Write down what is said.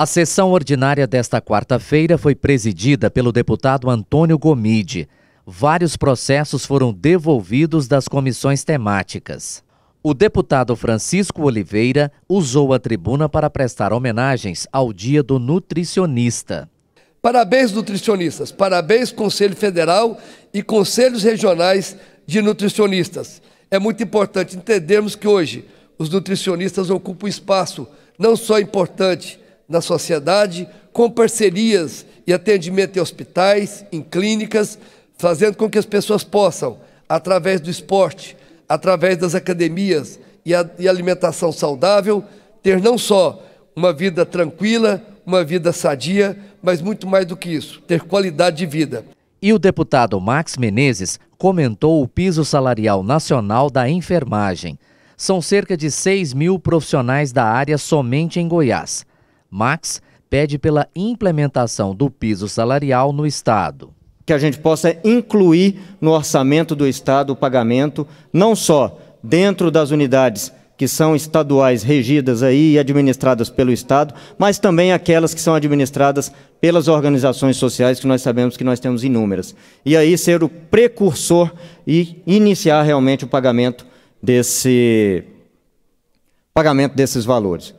A sessão ordinária desta quarta-feira foi presidida pelo deputado Antônio Gomide. Vários processos foram devolvidos das comissões temáticas. O deputado Francisco Oliveira usou a tribuna para prestar homenagens ao Dia do Nutricionista. Parabéns, nutricionistas. Parabéns, Conselho Federal e Conselhos Regionais de Nutricionistas. É muito importante entendermos que hoje os nutricionistas ocupam um espaço não só importante, na sociedade, com parcerias e atendimento em hospitais, em clínicas, fazendo com que as pessoas possam, através do esporte, através das academias e, a, e alimentação saudável, ter não só uma vida tranquila, uma vida sadia, mas muito mais do que isso, ter qualidade de vida. E o deputado Max Menezes comentou o piso salarial nacional da enfermagem. São cerca de 6 mil profissionais da área somente em Goiás. Max pede pela implementação do piso salarial no Estado. Que a gente possa incluir no orçamento do Estado o pagamento, não só dentro das unidades que são estaduais regidas aí e administradas pelo Estado, mas também aquelas que são administradas pelas organizações sociais que nós sabemos que nós temos inúmeras. E aí ser o precursor e iniciar realmente o pagamento desse pagamento desses valores.